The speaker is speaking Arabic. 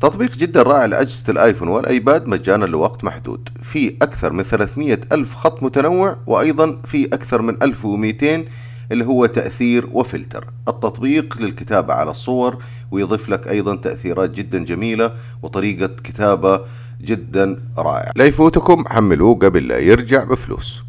تطبيق جدا رائع لأجهزة الآيفون والآيباد مجانا لوقت محدود في أكثر من 300 ألف خط متنوع وأيضا في أكثر من 1200 اللي هو تأثير وفلتر التطبيق للكتابة على الصور ويضيف لك أيضا تأثيرات جدا جميلة وطريقة كتابة جدا رائعة لا يفوتكم حملوه قبل لا يرجع بفلوس